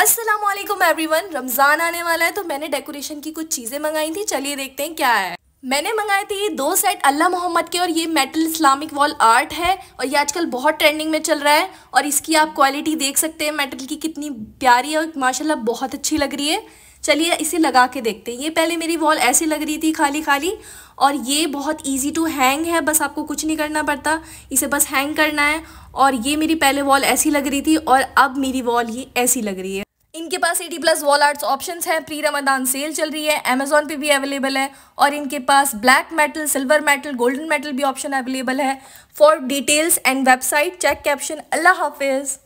Aslam everyone Ramzan आने वाला है तो मैंने डेकोरेशन की कुछ चीज़ें मंगाई थी चलिए देखते हैं क्या है मैंने मंगाए थे ये दो सेट अल्लाह मोहम्मद के और ये मेटल इस्लामिक वॉल आर्ट है और ये आजकल बहुत ट्रेंडिंग में चल रहा है और इसकी आप क्वालिटी देख सकते हैं मेटल की कितनी प्यारी और माशाल्लाह बहुत अच्छी लग रही है चलिए इसे लगा के देखते हैं ये पहले मेरी वॉल ऐसी लग रही थी खाली खाली और ये बहुत ईजी टू हैंग है बस आपको कुछ नहीं करना पड़ता इसे बस हैंग करना है और ये मेरी पहले वॉल ऐसी लग रही थी और अब मेरी वॉल ये ऐसी लग रही है इनके पास eighty plus wall arts option हैं प्री रमदान सेल चल रही है अमेजोन पे भी अवेलेबल है और इनके पास black metal silver metal golden metal भी ऑप्शन अवेलेबल है for details and website check caption अल्लाह हाफिज़